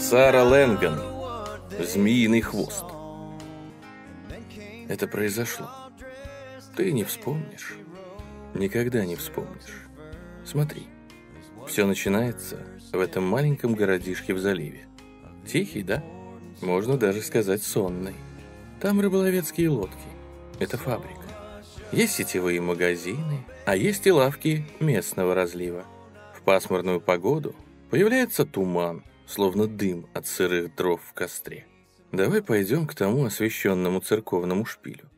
Сара Лэнган. Змеиный хвост. Это произошло. Ты не вспомнишь. Никогда не вспомнишь. Смотри. Все начинается в этом маленьком городишке в заливе. Тихий, да? Можно даже сказать сонный. Там рыболовецкие лодки. Это фабрика. Есть сетевые магазины, а есть и лавки местного разлива. В пасмурную погоду появляется туман, словно дым от сырых дров в костре. Давай пойдем к тому освященному церковному шпилю.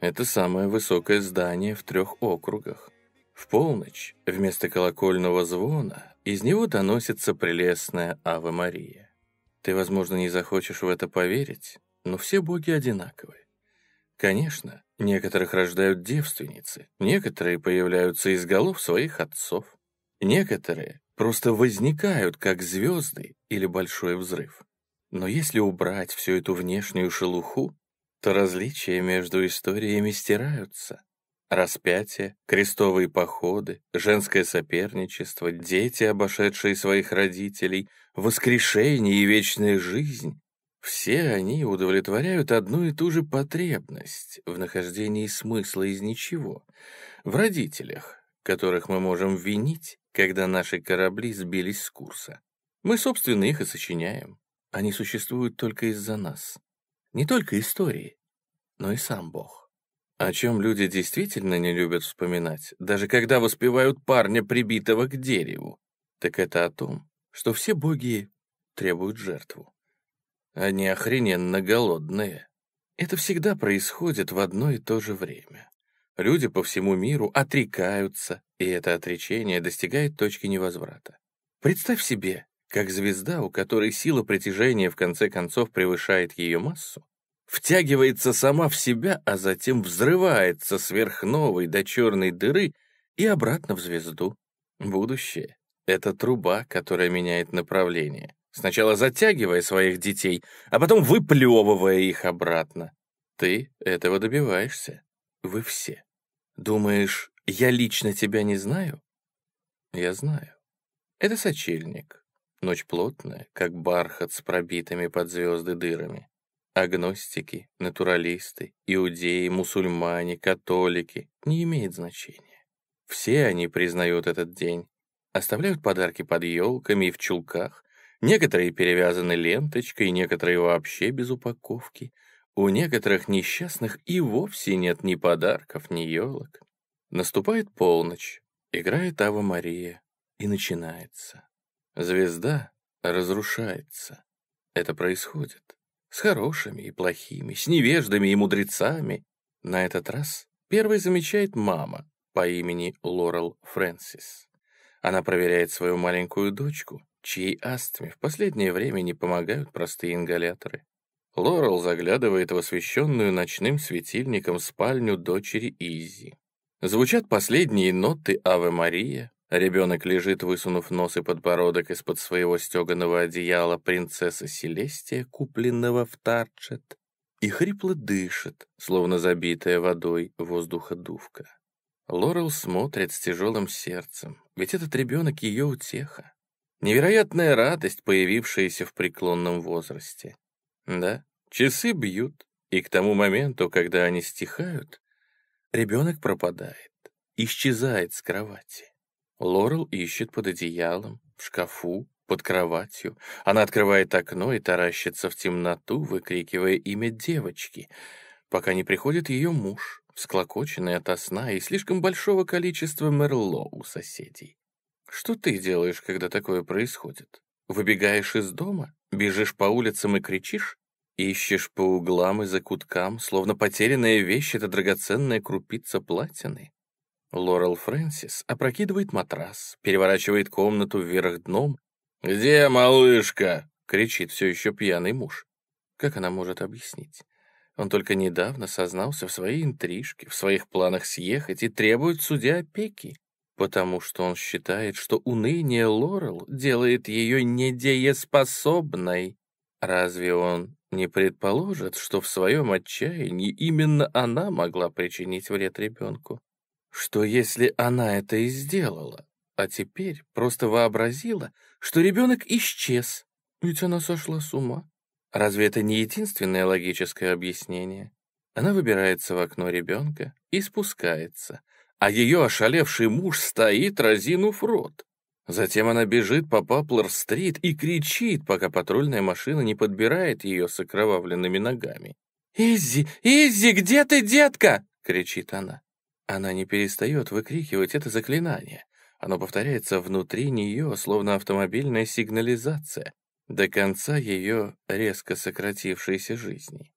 Это самое высокое здание в трех округах. В полночь, вместо колокольного звона, из него доносится прелестная Ава Мария. Ты, возможно, не захочешь в это поверить, но все боги одинаковы. Конечно, некоторых рождают девственницы, некоторые появляются из голов своих отцов, некоторые просто возникают, как звезды или большой взрыв. Но если убрать всю эту внешнюю шелуху, то различия между историями стираются. Распятие, крестовые походы, женское соперничество, дети, обошедшие своих родителей, воскрешение и вечная жизнь — все они удовлетворяют одну и ту же потребность в нахождении смысла из ничего, в родителях, которых мы можем винить когда наши корабли сбились с курса. Мы, собственно, их и сочиняем. Они существуют только из-за нас. Не только истории, но и сам Бог. О чем люди действительно не любят вспоминать, даже когда воспевают парня, прибитого к дереву, так это о том, что все боги требуют жертву. Они охрененно голодные. Это всегда происходит в одно и то же время. Люди по всему миру отрекаются, и это отречение достигает точки невозврата. Представь себе, как звезда, у которой сила притяжения в конце концов превышает ее массу, втягивается сама в себя, а затем взрывается сверхновой до черной дыры и обратно в звезду. Будущее — это труба, которая меняет направление, сначала затягивая своих детей, а потом выплевывая их обратно. Ты этого добиваешься. Вы все. Думаешь, я лично тебя не знаю? Я знаю. Это сочельник. Ночь плотная, как бархат с пробитыми под звезды дырами. Агностики, натуралисты, иудеи, мусульмане, католики — не имеет значения. Все они признают этот день. Оставляют подарки под елками и в чулках, некоторые перевязаны ленточкой, некоторые вообще без упаковки — у некоторых несчастных и вовсе нет ни подарков, ни елок. Наступает полночь, играет Ава Мария, и начинается. Звезда разрушается. Это происходит с хорошими и плохими, с невеждами и мудрецами. На этот раз первой замечает мама по имени Лорел Фрэнсис. Она проверяет свою маленькую дочку, чьей астме в последнее время не помогают простые ингаляторы. Лорел заглядывает в освещенную ночным светильником спальню дочери Изи. Звучат последние ноты «Аве Мария». Ребенок лежит, высунув нос и подбородок из-под своего стеганого одеяла принцесса Селестия, купленного в Тарчет, и хрипло дышит, словно забитая водой воздуходувка. Лорел смотрит с тяжелым сердцем, ведь этот ребенок ее утеха. Невероятная радость, появившаяся в преклонном возрасте. Да, Часы бьют, и к тому моменту, когда они стихают, ребенок пропадает, исчезает с кровати. Лорел ищет под одеялом, в шкафу, под кроватью. Она открывает окно и таращится в темноту, выкрикивая имя девочки, пока не приходит ее муж, всклокоченный от сна и слишком большого количества мерло у соседей. Что ты делаешь, когда такое происходит? Выбегаешь из дома, бежишь по улицам и кричишь? Ищешь по углам и закуткам, словно потерянная вещь — эта драгоценная крупица платины. Лорел Фрэнсис опрокидывает матрас, переворачивает комнату вверх дном. «Где малышка?» — кричит все еще пьяный муж. Как она может объяснить? Он только недавно сознался в своей интрижке, в своих планах съехать и требует судья опеки, потому что он считает, что уныние Лорел делает ее недееспособной. Разве он не предположит, что в своем отчаянии именно она могла причинить вред ребенку. Что если она это и сделала, а теперь просто вообразила, что ребенок исчез, ведь она сошла с ума? Разве это не единственное логическое объяснение? Она выбирается в окно ребенка и спускается, а ее ошалевший муж стоит, разинув рот. Затем она бежит по Паплер-стрит и кричит, пока патрульная машина не подбирает ее с окровавленными ногами. «Изи! Изи! Где ты, детка?» — кричит она. Она не перестает выкрикивать это заклинание. Оно повторяется внутри нее, словно автомобильная сигнализация, до конца ее резко сократившейся жизни.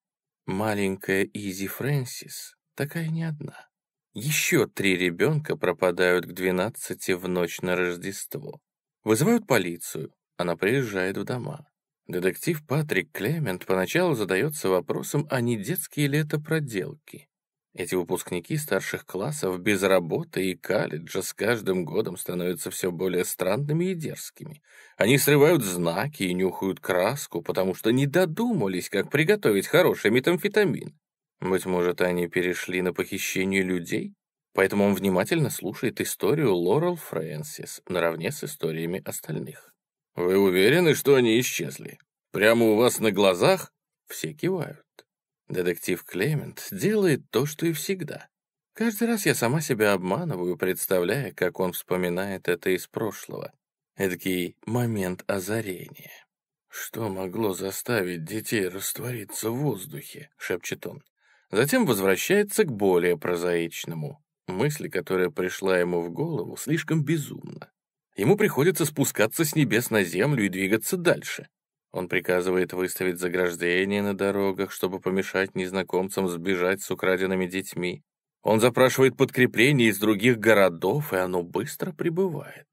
Маленькая Изи Фрэнсис такая не одна. Еще три ребенка пропадают к 12 в ночь на Рождество. Вызывают полицию, она приезжает в дома. Детектив Патрик Клемент поначалу задается вопросом, а не детские ли это проделки. Эти выпускники старших классов без работы и колледжа с каждым годом становятся все более странными и дерзкими. Они срывают знаки и нюхают краску, потому что не додумались, как приготовить хороший метамфетамин. Быть может, они перешли на похищение людей? Поэтому он внимательно слушает историю Лорел Фрэнсис наравне с историями остальных. «Вы уверены, что они исчезли? Прямо у вас на глазах?» Все кивают. Детектив Клемент делает то, что и всегда. Каждый раз я сама себя обманываю, представляя, как он вспоминает это из прошлого. Эдакий момент озарения. «Что могло заставить детей раствориться в воздухе?» — шепчет он. Затем возвращается к более прозаичному. Мысль, которая пришла ему в голову, слишком безумна. Ему приходится спускаться с небес на землю и двигаться дальше. Он приказывает выставить заграждение на дорогах, чтобы помешать незнакомцам сбежать с украденными детьми. Он запрашивает подкрепление из других городов, и оно быстро прибывает.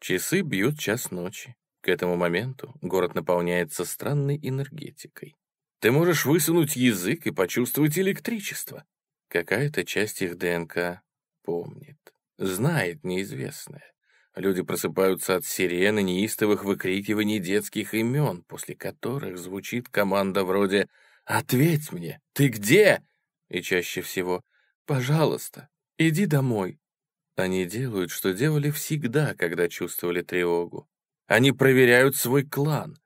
Часы бьют час ночи. К этому моменту город наполняется странной энергетикой. Ты можешь высунуть язык и почувствовать электричество. Какая-то часть их ДНК помнит, знает неизвестное. Люди просыпаются от сирены неистовых выкрикиваний детских имен, после которых звучит команда вроде «Ответь мне! Ты где?» и чаще всего «Пожалуйста, иди домой». Они делают, что делали всегда, когда чувствовали тревогу. Они проверяют свой клан.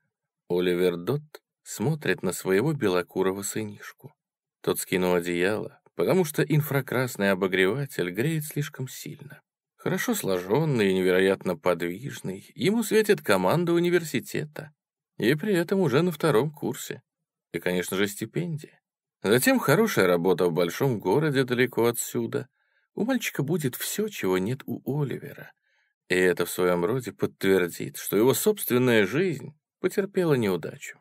Оливер Дотт Смотрит на своего белокурого сынишку. Тот скинул одеяло, потому что инфракрасный обогреватель греет слишком сильно. Хорошо сложенный и невероятно подвижный, ему светит команда университета. И при этом уже на втором курсе. И, конечно же, стипендия. Затем хорошая работа в большом городе далеко отсюда. У мальчика будет все, чего нет у Оливера. И это в своем роде подтвердит, что его собственная жизнь потерпела неудачу.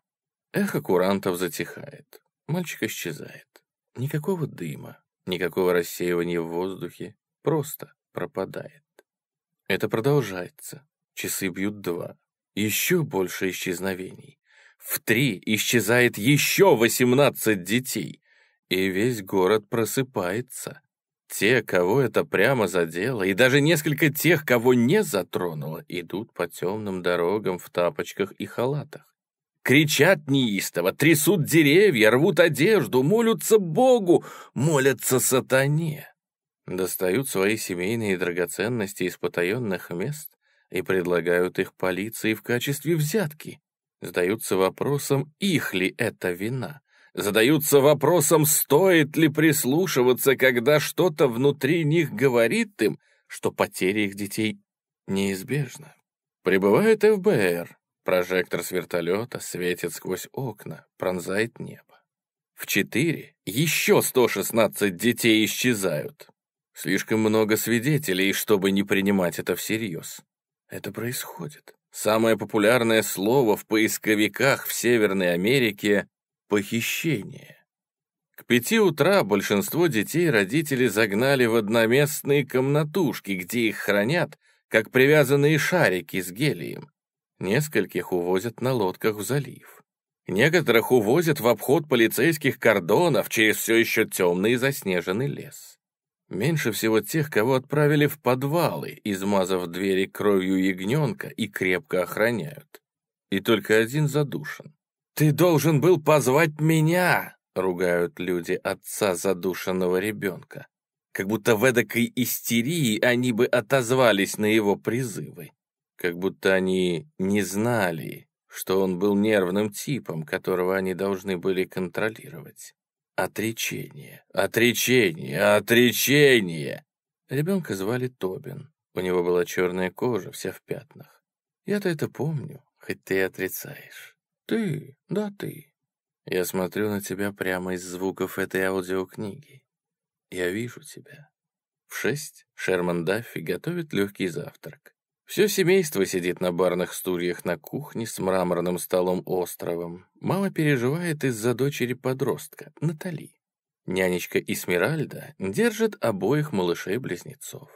Эхо курантов затихает. Мальчик исчезает. Никакого дыма, никакого рассеивания в воздухе. Просто пропадает. Это продолжается. Часы бьют два. Еще больше исчезновений. В три исчезает еще восемнадцать детей. И весь город просыпается. Те, кого это прямо задело, и даже несколько тех, кого не затронуло, идут по темным дорогам в тапочках и халатах. Кричат неистово, трясут деревья, рвут одежду, молятся Богу, молятся сатане. Достают свои семейные драгоценности из потаенных мест и предлагают их полиции в качестве взятки. Задаются вопросом, их ли это вина. Задаются вопросом, стоит ли прислушиваться, когда что-то внутри них говорит им, что потеря их детей неизбежна. Прибывает ФБР, Прожектор с вертолета светит сквозь окна, пронзает небо. В четыре еще 116 детей исчезают. Слишком много свидетелей, чтобы не принимать это всерьез. Это происходит. Самое популярное слово в поисковиках в Северной Америке — похищение. К пяти утра большинство детей родители загнали в одноместные комнатушки, где их хранят, как привязанные шарики с гелием. Нескольких увозят на лодках в залив. Некоторых увозят в обход полицейских кордонов через все еще темный и заснеженный лес. Меньше всего тех, кого отправили в подвалы, измазав двери кровью ягненка и крепко охраняют. И только один задушен. «Ты должен был позвать меня!» — ругают люди отца задушенного ребенка. Как будто в эдакой истерии они бы отозвались на его призывы как будто они не знали, что он был нервным типом, которого они должны были контролировать. Отречение, отречение, отречение! Ребенка звали Тобин. У него была черная кожа, вся в пятнах. Я-то это помню, хоть ты и отрицаешь. Ты, да ты. Я смотрю на тебя прямо из звуков этой аудиокниги. Я вижу тебя. В шесть Шерман Даффи готовит легкий завтрак. Все семейство сидит на барных стульях на кухне с мраморным столом-островом. Мама переживает из-за дочери-подростка, Натали. Нянечка Исмиральда держит обоих малышей-близнецов.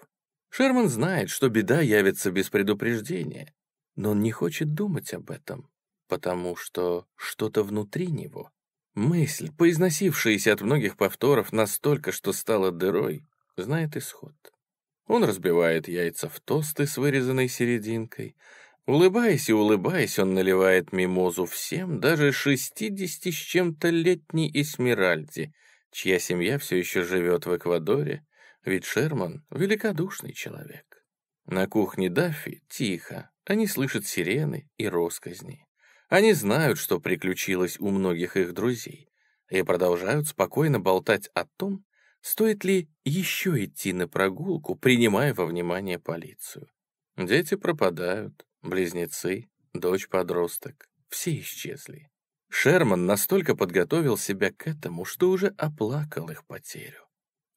Шерман знает, что беда явится без предупреждения, но он не хочет думать об этом, потому что что-то внутри него, мысль, поизносившаяся от многих повторов настолько, что стала дырой, знает исход. Он разбивает яйца в тосты с вырезанной серединкой. Улыбаясь и улыбаясь, он наливает мимозу всем, даже шестидесяти с чем-то летней Эсмеральде, чья семья все еще живет в Эквадоре, ведь Шерман — великодушный человек. На кухне Даффи тихо, они слышат сирены и росказни. Они знают, что приключилось у многих их друзей, и продолжают спокойно болтать о том, Стоит ли еще идти на прогулку, принимая во внимание полицию? Дети пропадают, близнецы, дочь-подросток, все исчезли. Шерман настолько подготовил себя к этому, что уже оплакал их потерю.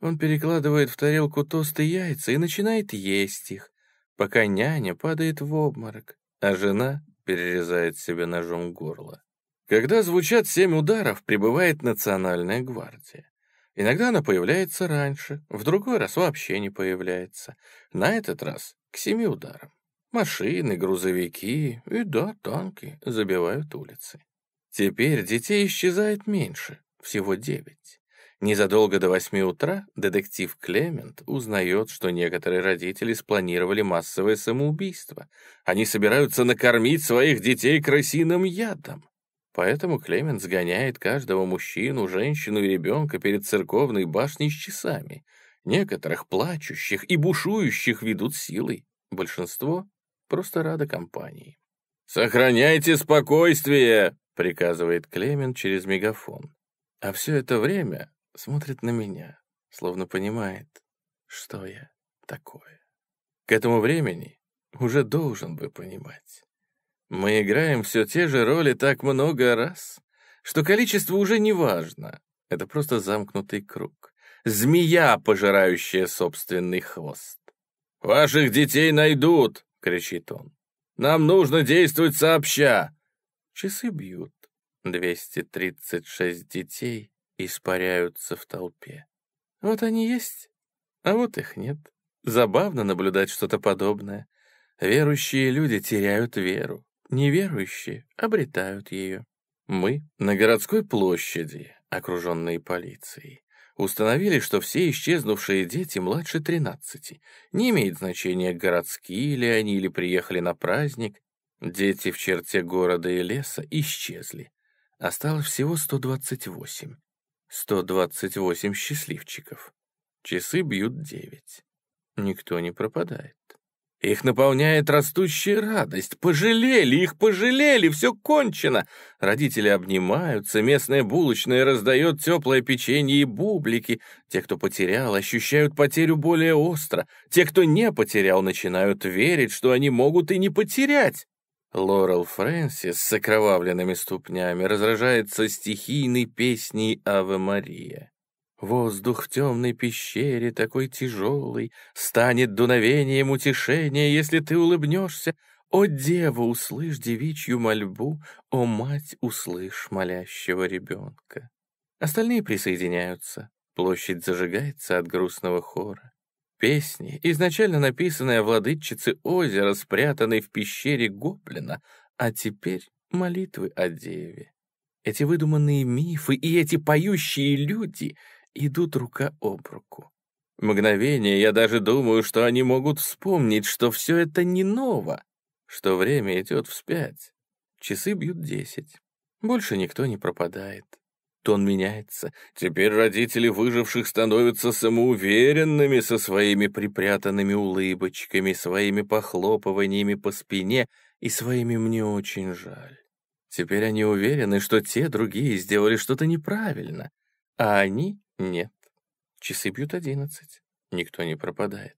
Он перекладывает в тарелку тосты, и яйца и начинает есть их, пока няня падает в обморок, а жена перерезает себе ножом горло. Когда звучат семь ударов, прибывает национальная гвардия. Иногда она появляется раньше, в другой раз вообще не появляется. На этот раз к семи ударам. Машины, грузовики и, да, танки забивают улицы. Теперь детей исчезает меньше, всего девять. Незадолго до восьми утра детектив Клемент узнает, что некоторые родители спланировали массовое самоубийство. Они собираются накормить своих детей крысиным ядом. Поэтому Клеменс сгоняет каждого мужчину, женщину и ребенка перед церковной башней с часами. Некоторых плачущих и бушующих ведут силой. Большинство просто рада компании. «Сохраняйте спокойствие!» — приказывает Клемен через мегафон. А все это время смотрит на меня, словно понимает, что я такое. К этому времени уже должен бы понимать. Мы играем все те же роли так много раз, что количество уже не важно. Это просто замкнутый круг. Змея, пожирающая собственный хвост. «Ваших детей найдут!» — кричит он. «Нам нужно действовать сообща!» Часы бьют. 236 детей испаряются в толпе. Вот они есть, а вот их нет. Забавно наблюдать что-то подобное. Верующие люди теряют веру. Неверующие обретают ее. Мы на городской площади, окруженные полицией. Установили, что все исчезнувшие дети младше 13. Не имеет значения, городские ли они или приехали на праздник. Дети в черте города и леса исчезли. Осталось всего 128. 128 счастливчиков. Часы бьют 9. Никто не пропадает. Их наполняет растущая радость. Пожалели, их пожалели, все кончено. Родители обнимаются, местная булочная раздает теплое печенье и бублики. Те, кто потерял, ощущают потерю более остро. Те, кто не потерял, начинают верить, что они могут и не потерять. Лорел Фрэнсис с окровавленными ступнями разражается стихийной песней «Аве Мария». Воздух в темной пещере, такой тяжелый, станет дуновением утешения, если ты улыбнешься. О, дева, услышь девичью мольбу, о, мать, услышь молящего ребенка. Остальные присоединяются. Площадь зажигается от грустного хора. Песни, изначально написанные владычице озера, спрятанной в пещере гоблина, а теперь молитвы о деве. Эти выдуманные мифы и эти поющие люди — идут рука об руку. Мгновение я даже думаю, что они могут вспомнить, что все это не ново, что время идет вспять. Часы бьют десять. Больше никто не пропадает. Тон меняется. Теперь родители выживших становятся самоуверенными со своими припрятанными улыбочками, своими похлопываниями по спине и своими «мне очень жаль». Теперь они уверены, что те другие сделали что-то неправильно, а они нет. Часы бьют одиннадцать. Никто не пропадает.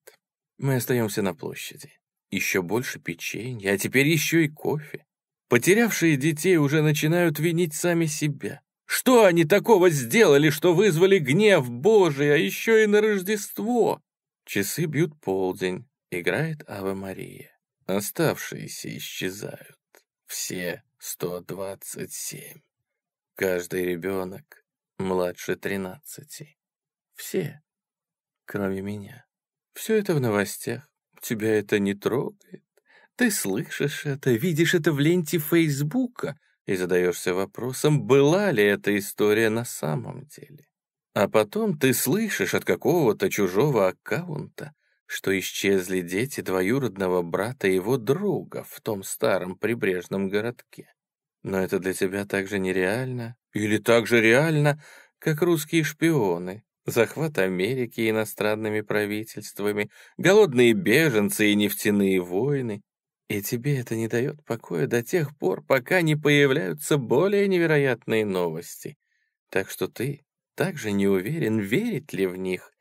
Мы остаемся на площади. Еще больше печенья, а теперь еще и кофе. Потерявшие детей уже начинают винить сами себя. Что они такого сделали, что вызвали гнев Божий, а еще и на Рождество? Часы бьют полдень. Играет Ава Мария. Оставшиеся исчезают. Все 127. Каждый ребенок младше тринадцати. Все, кроме меня. Все это в новостях. Тебя это не трогает. Ты слышишь это, видишь это в ленте Фейсбука и задаешься вопросом, была ли эта история на самом деле. А потом ты слышишь от какого-то чужого аккаунта, что исчезли дети двоюродного брата его друга в том старом прибрежном городке. Но это для тебя так же нереально или так же реально, как русские шпионы, захват Америки иностранными правительствами, голодные беженцы и нефтяные войны. И тебе это не дает покоя до тех пор, пока не появляются более невероятные новости. Так что ты также не уверен, верить ли в них,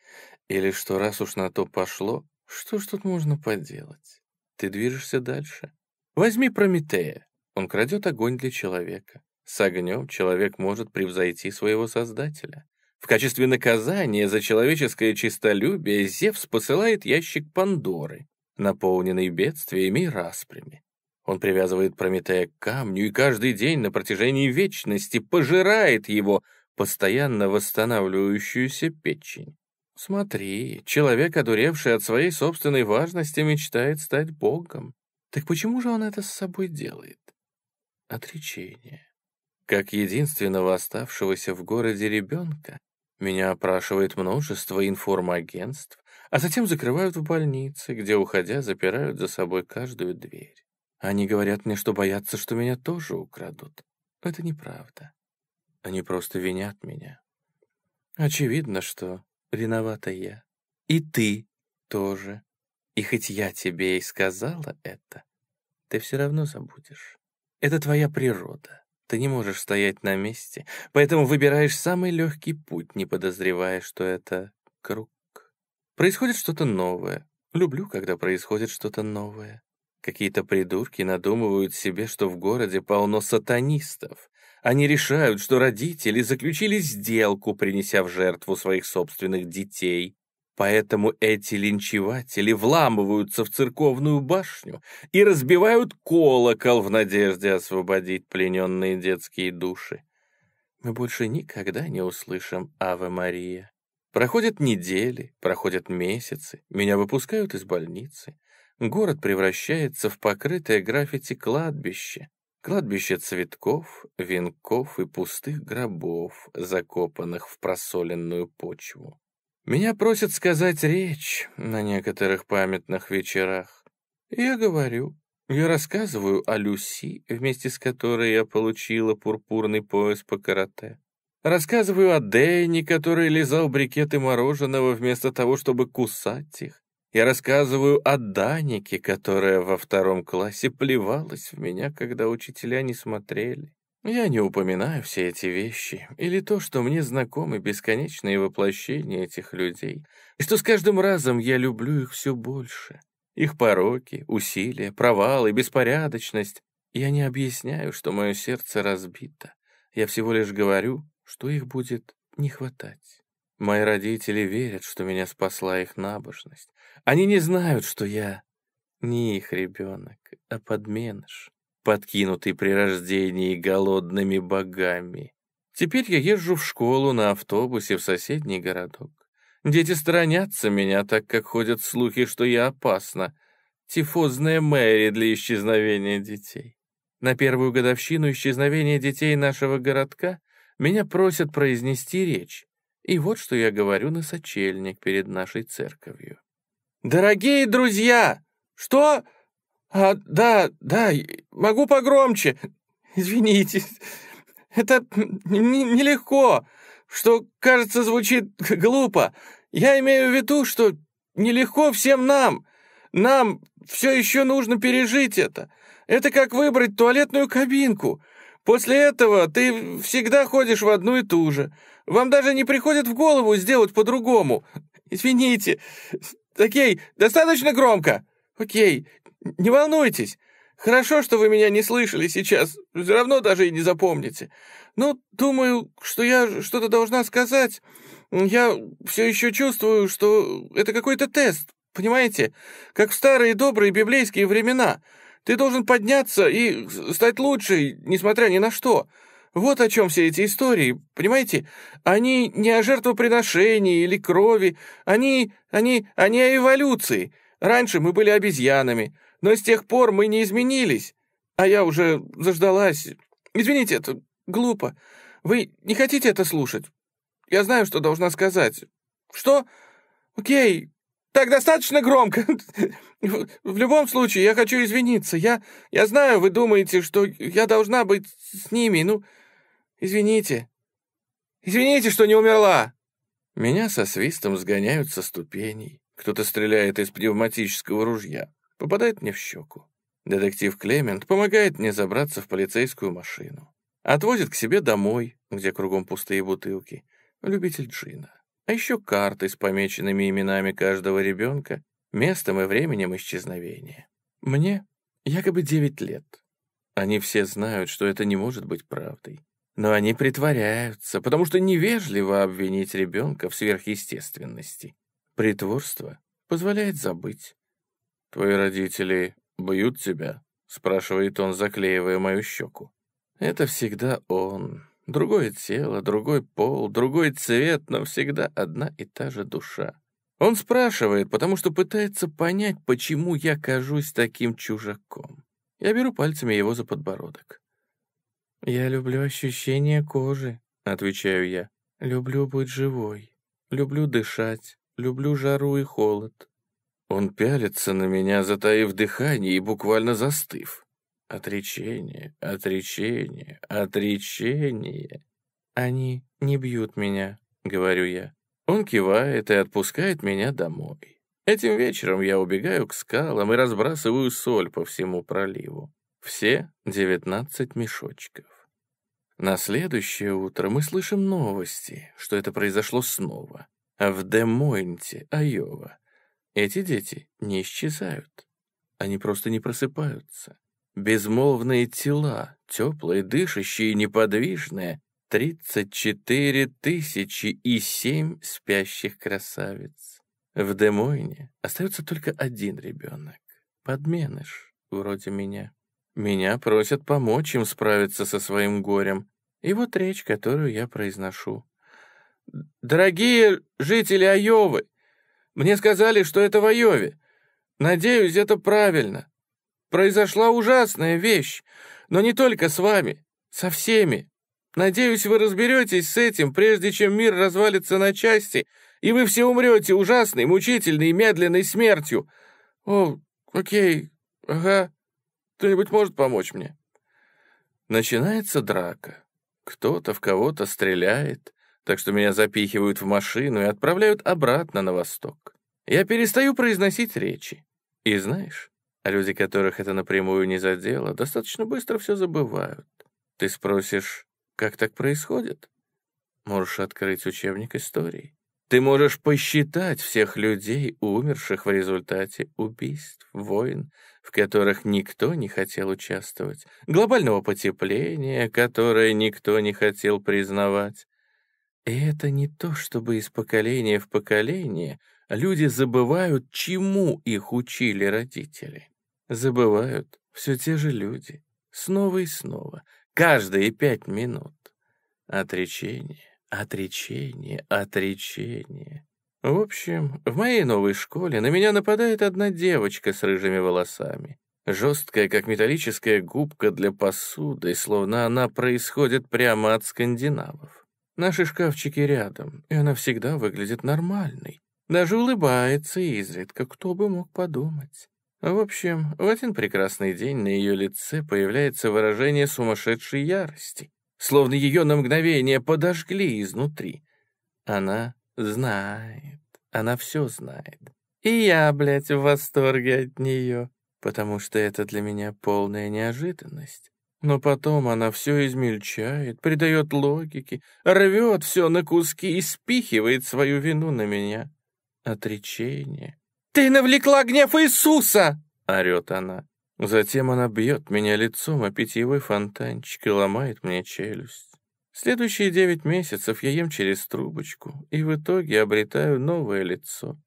или что раз уж на то пошло, что ж тут можно поделать? Ты движешься дальше. Возьми Прометея. Он крадет огонь для человека. С огнем человек может превзойти своего Создателя. В качестве наказания за человеческое честолюбие Зевс посылает ящик Пандоры, наполненный бедствиями и распрями. Он привязывает Прометея к камню и каждый день на протяжении вечности пожирает его, постоянно восстанавливающуюся печень. Смотри, человек, одуревший от своей собственной важности, мечтает стать богом. Так почему же он это с собой делает? Отречение. Как единственного оставшегося в городе ребенка, меня опрашивает множество информагентств, а затем закрывают в больнице, где, уходя, запирают за собой каждую дверь. Они говорят мне, что боятся, что меня тоже украдут. Это неправда. Они просто винят меня. Очевидно, что виновата я. И ты тоже. И хоть я тебе и сказала это, ты все равно забудешь. Это твоя природа. Ты не можешь стоять на месте, поэтому выбираешь самый легкий путь, не подозревая, что это круг. Происходит что-то новое. Люблю, когда происходит что-то новое. Какие-то придурки надумывают себе, что в городе полно сатанистов. Они решают, что родители заключили сделку, принеся в жертву своих собственных детей. Поэтому эти линчеватели вламываются в церковную башню и разбивают колокол в надежде освободить плененные детские души. Мы больше никогда не услышим «Аве Мария». Проходят недели, проходят месяцы, меня выпускают из больницы. Город превращается в покрытое граффити кладбище. Кладбище цветков, венков и пустых гробов, закопанных в просоленную почву. Меня просят сказать речь на некоторых памятных вечерах. Я говорю, я рассказываю о Люси, вместе с которой я получила пурпурный пояс по карате. Рассказываю о Дэнни, который лизал брикеты мороженого вместо того, чтобы кусать их. Я рассказываю о Данике, которая во втором классе плевалась в меня, когда учителя не смотрели. Я не упоминаю все эти вещи, или то, что мне знакомы бесконечные воплощения этих людей, и что с каждым разом я люблю их все больше. Их пороки, усилия, провалы, беспорядочность. Я не объясняю, что мое сердце разбито. Я всего лишь говорю, что их будет не хватать. Мои родители верят, что меня спасла их набожность. Они не знают, что я не их ребенок, а подменыш подкинутый при рождении голодными богами. Теперь я езжу в школу на автобусе в соседний городок. Дети сторонятся меня, так как ходят слухи, что я опасна. Тифозная Мэри для исчезновения детей. На первую годовщину исчезновения детей нашего городка меня просят произнести речь. И вот что я говорю на сочельник перед нашей церковью. «Дорогие друзья! Что? «А, да, да, могу погромче. Извините, это нелегко, что, кажется, звучит глупо. Я имею в виду, что нелегко всем нам. Нам все еще нужно пережить это. Это как выбрать туалетную кабинку. После этого ты всегда ходишь в одну и ту же. Вам даже не приходит в голову сделать по-другому. Извините. Окей, достаточно громко? Окей, не волнуйтесь. Хорошо, что вы меня не слышали сейчас. Все равно даже и не запомните. Ну, думаю, что я что-то должна сказать. Я все еще чувствую, что это какой-то тест. Понимаете? Как в старые добрые библейские времена. Ты должен подняться и стать лучше, несмотря ни на что. Вот о чем все эти истории, понимаете? Они не о жертвоприношении или крови, они, они, они о эволюции. Раньше мы были обезьянами, но с тех пор мы не изменились. А я уже заждалась. Извините, это глупо. Вы не хотите это слушать? Я знаю, что должна сказать. Что? Окей. Так достаточно громко. В, любом случае, я хочу извиниться. Я, я знаю, вы думаете, что я должна быть с ними. Ну, извините. Извините, что не умерла. Меня со свистом сгоняют со ступеней. Кто-то стреляет из пневматического ружья попадает мне в щеку. Детектив Клемент помогает мне забраться в полицейскую машину. Отвозит к себе домой, где кругом пустые бутылки. Любитель джина. А еще карты с помеченными именами каждого ребенка, местом и временем исчезновения. Мне якобы 9 лет. Они все знают, что это не может быть правдой. Но они притворяются, потому что невежливо обвинить ребенка в сверхъестественности. Притворство позволяет забыть, «Твои родители бьют тебя?» — спрашивает он, заклеивая мою щеку. «Это всегда он. Другое тело, другой пол, другой цвет, но всегда одна и та же душа. Он спрашивает, потому что пытается понять, почему я кажусь таким чужаком. Я беру пальцами его за подбородок. «Я люблю ощущение кожи», — отвечаю я. «Люблю быть живой, люблю дышать, люблю жару и холод, он пялится на меня, затаив дыхание и буквально застыв. Отречение, отречение, отречение. Они не бьют меня, говорю я. Он кивает и отпускает меня домой. Этим вечером я убегаю к скалам и разбрасываю соль по всему проливу. Все 19 мешочков. На следующее утро мы слышим новости, что это произошло снова. В Демойнте, Айова. Эти дети не исчезают. Они просто не просыпаются. Безмолвные тела, теплые, дышащие, неподвижные, 34 тысячи и семь спящих красавиц. В Демойне остается только один ребенок, подменыш, вроде меня. Меня просят помочь им справиться со своим горем. И вот речь, которую я произношу. «Дорогие жители Айовы, мне сказали, что это в Айове. Надеюсь, это правильно. Произошла ужасная вещь, но не только с вами, со всеми. Надеюсь, вы разберетесь с этим, прежде чем мир развалится на части, и вы все умрете ужасной, мучительной и медленной смертью. О, окей, ага. Кто-нибудь может помочь мне?» Начинается драка. Кто-то в кого-то стреляет так что меня запихивают в машину и отправляют обратно на восток. Я перестаю произносить речи. И знаешь, а люди, которых это напрямую не задело, достаточно быстро все забывают. Ты спросишь, как так происходит? Можешь открыть учебник истории. Ты можешь посчитать всех людей, умерших в результате убийств, войн, в которых никто не хотел участвовать, глобального потепления, которое никто не хотел признавать, и это не то, чтобы из поколения в поколение люди забывают, чему их учили родители. Забывают все те же люди, снова и снова, каждые пять минут. Отречение, отречение, отречение. В общем, в моей новой школе на меня нападает одна девочка с рыжими волосами. Жесткая, как металлическая губка для посуды, словно она происходит прямо от скандинавов. Наши шкафчики рядом, и она всегда выглядит нормальной. Даже улыбается изредка, кто бы мог подумать. В общем, в один прекрасный день на ее лице появляется выражение сумасшедшей ярости, словно ее на мгновение подожгли изнутри. Она знает, она все знает. И я, блядь, в восторге от нее, потому что это для меня полная неожиданность. Но потом она все измельчает, придает логике, рвет все на куски и спихивает свою вину на меня. Отречение. «Ты навлекла гнев Иисуса!» — орет она. Затем она бьет меня лицом о питьевой фонтанчик и ломает мне челюсть. Следующие девять месяцев я ем через трубочку и в итоге обретаю новое лицо.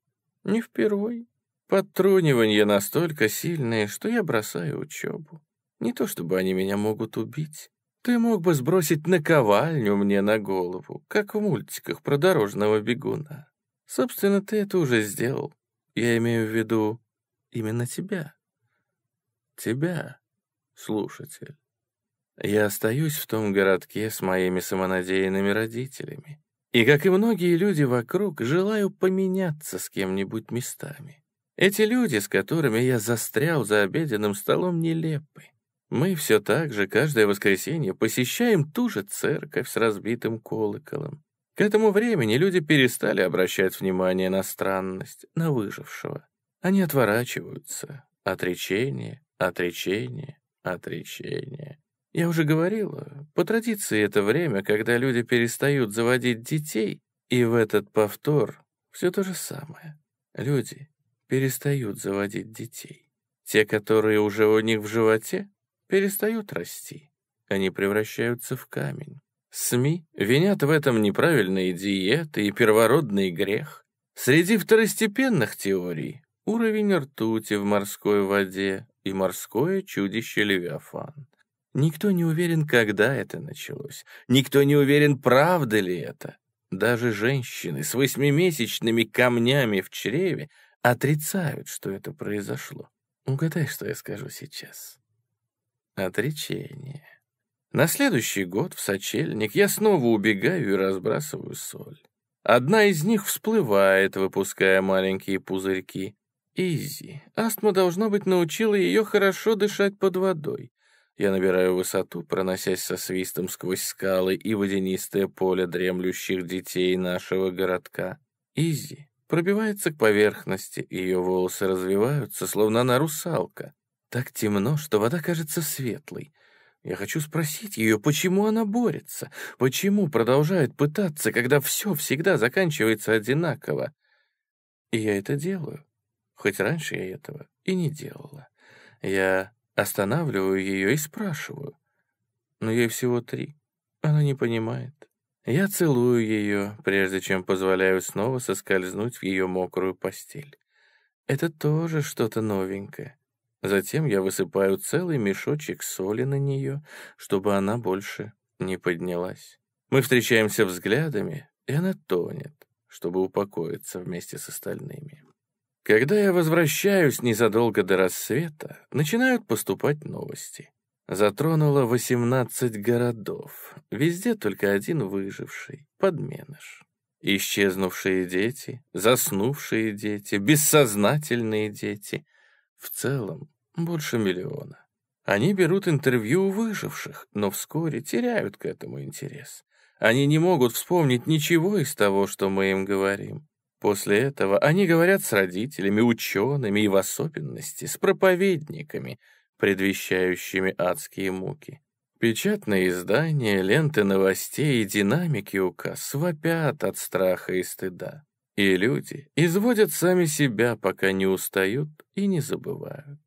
Не впервой. Подтрунивания настолько сильное, что я бросаю учебу. Не то чтобы они меня могут убить. Ты мог бы сбросить наковальню мне на голову, как в мультиках про дорожного бегуна. Собственно, ты это уже сделал. Я имею в виду именно тебя. Тебя, слушатель. Я остаюсь в том городке с моими самонадеянными родителями. И, как и многие люди вокруг, желаю поменяться с кем-нибудь местами. Эти люди, с которыми я застрял за обеденным столом, нелепы. Мы все так же каждое воскресенье посещаем ту же церковь с разбитым колоколом. К этому времени люди перестали обращать внимание на странность, на выжившего. Они отворачиваются. Отречение, отречение, отречение. Я уже говорила, по традиции это время, когда люди перестают заводить детей, и в этот повтор все то же самое. Люди перестают заводить детей. Те, которые уже у них в животе, перестают расти. Они превращаются в камень. СМИ винят в этом неправильные диеты и первородный грех. Среди второстепенных теорий — уровень ртути в морской воде и морское чудище Левиафан. Никто не уверен, когда это началось. Никто не уверен, правда ли это. Даже женщины с восьмимесячными камнями в чреве отрицают, что это произошло. Угадай, что я скажу сейчас. Отречение. На следующий год в сочельник я снова убегаю и разбрасываю соль. Одна из них всплывает, выпуская маленькие пузырьки. Изи. Астма, должно быть, научила ее хорошо дышать под водой. Я набираю высоту, проносясь со свистом сквозь скалы и водянистое поле дремлющих детей нашего городка. Изи пробивается к поверхности, ее волосы развиваются, словно она русалка. Так темно, что вода кажется светлой. Я хочу спросить ее, почему она борется, почему продолжает пытаться, когда все всегда заканчивается одинаково. И я это делаю, хоть раньше я этого и не делала. Я останавливаю ее и спрашиваю. Но ей всего три. Она не понимает. Я целую ее, прежде чем позволяю снова соскользнуть в ее мокрую постель. Это тоже что-то новенькое. Затем я высыпаю целый мешочек соли на нее, чтобы она больше не поднялась. Мы встречаемся взглядами, и она тонет, чтобы упокоиться вместе с остальными. Когда я возвращаюсь незадолго до рассвета, начинают поступать новости. Затронуло 18 городов, везде только один выживший, подменыш. Исчезнувшие дети, заснувшие дети, бессознательные дети — в целом, больше миллиона. Они берут интервью у выживших, но вскоре теряют к этому интерес. Они не могут вспомнить ничего из того, что мы им говорим. После этого они говорят с родителями, учеными и в особенности с проповедниками, предвещающими адские муки. Печатные издания, ленты новостей и динамики указ свопят от страха и стыда. И люди изводят сами себя, пока не устают и не забывают.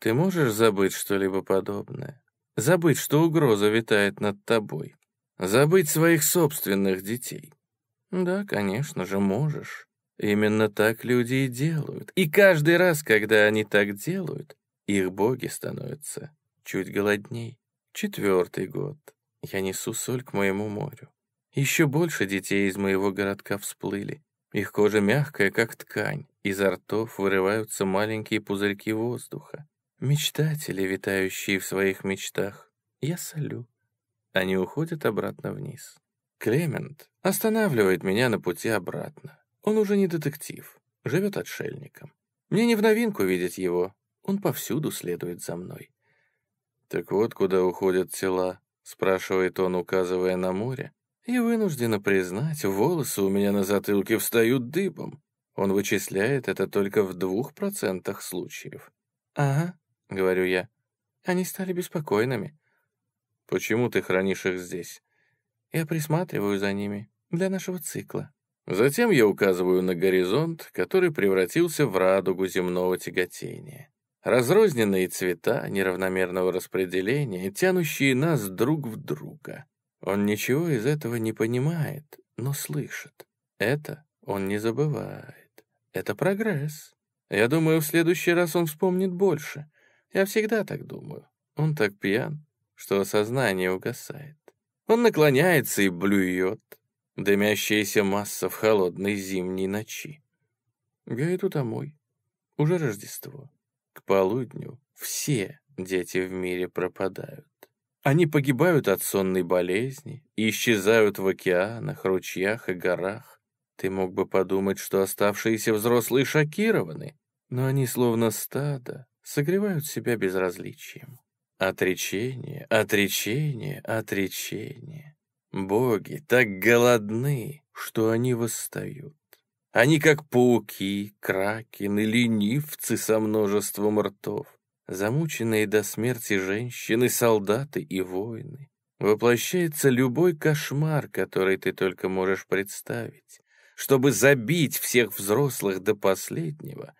Ты можешь забыть что-либо подобное? Забыть, что угроза витает над тобой? Забыть своих собственных детей? Да, конечно же, можешь. Именно так люди и делают. И каждый раз, когда они так делают, их боги становятся чуть голодней. Четвертый год. Я несу соль к моему морю. Еще больше детей из моего городка всплыли. Их кожа мягкая, как ткань, изо ртов вырываются маленькие пузырьки воздуха. Мечтатели, витающие в своих мечтах. Я солю. Они уходят обратно вниз. Клемент останавливает меня на пути обратно. Он уже не детектив, живет отшельником. Мне не в новинку видеть его, он повсюду следует за мной. «Так вот, куда уходят тела?» — спрашивает он, указывая на море, и вынуждена признать, волосы у меня на затылке встают дыбом. Он вычисляет это только в двух процентах случаев. «Ага», — говорю я, — «они стали беспокойными». «Почему ты хранишь их здесь?» «Я присматриваю за ними для нашего цикла». Затем я указываю на горизонт, который превратился в радугу земного тяготения. Разрозненные цвета неравномерного распределения, тянущие нас друг в друга. Он ничего из этого не понимает, но слышит. Это он не забывает. Это прогресс. Я думаю, в следующий раз он вспомнит больше. Я всегда так думаю. Он так пьян, что сознание угасает. Он наклоняется и блюет. Дымящаяся масса в холодной зимней ночи. Я иду домой. Уже Рождество. К полудню все дети в мире пропадают. Они погибают от сонной болезни и исчезают в океанах, ручьях и горах. Ты мог бы подумать, что оставшиеся взрослые шокированы, но они словно стадо согревают себя безразличием. Отречение, отречение, отречение. Боги так голодны, что они восстают. Они как пауки, кракены, ленивцы со множеством ртов замученные до смерти женщины, солдаты и воины. Воплощается любой кошмар, который ты только можешь представить. Чтобы забить всех взрослых до последнего,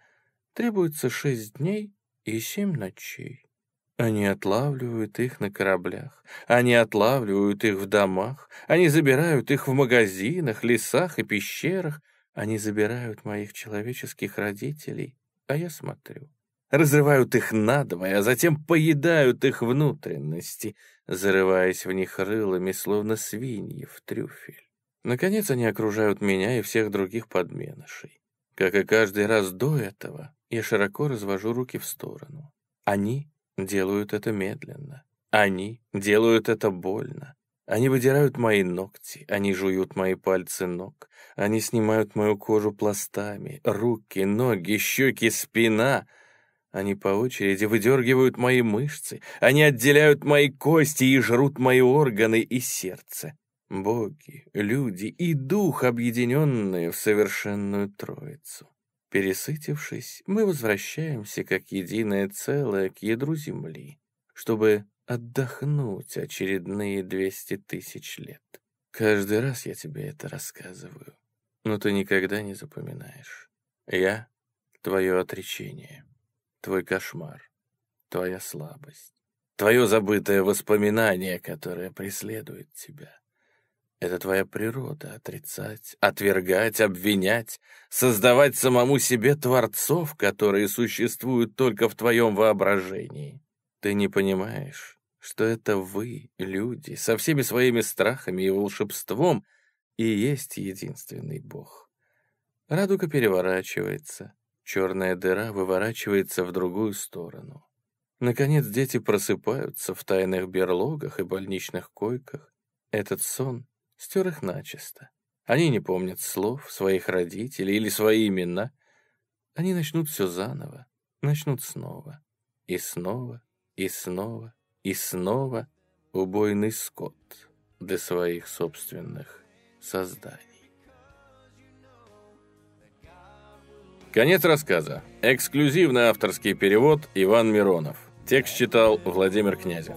требуется шесть дней и семь ночей. Они отлавливают их на кораблях, они отлавливают их в домах, они забирают их в магазинах, лесах и пещерах, они забирают моих человеческих родителей, а я смотрю разрывают их надвое, а затем поедают их внутренности, зарываясь в них рылами, словно свиньи в трюфель. Наконец они окружают меня и всех других подменышей. Как и каждый раз до этого, я широко развожу руки в сторону. Они делают это медленно. Они делают это больно. Они выдирают мои ногти, они жуют мои пальцы ног, они снимают мою кожу пластами, руки, ноги, щеки, спина — они по очереди выдергивают мои мышцы, они отделяют мои кости и жрут мои органы и сердце. Боги, люди и дух, объединенные в совершенную троицу. Пересытившись, мы возвращаемся как единое целое к ядру Земли, чтобы отдохнуть очередные двести тысяч лет. Каждый раз я тебе это рассказываю, но ты никогда не запоминаешь. Я — твое отречение твой кошмар, твоя слабость, твое забытое воспоминание, которое преследует тебя. Это твоя природа — отрицать, отвергать, обвинять, создавать самому себе творцов, которые существуют только в твоем воображении. Ты не понимаешь, что это вы, люди, со всеми своими страхами и волшебством, и есть единственный Бог. Радуга переворачивается — Черная дыра выворачивается в другую сторону. Наконец дети просыпаются в тайных берлогах и больничных койках. Этот сон стер их начисто. Они не помнят слов своих родителей или свои имена. Они начнут все заново, начнут снова. И снова, и снова, и снова убойный скот для своих собственных созданий. Конец рассказа. Эксклюзивный авторский перевод Иван Миронов. Текст читал Владимир Князев.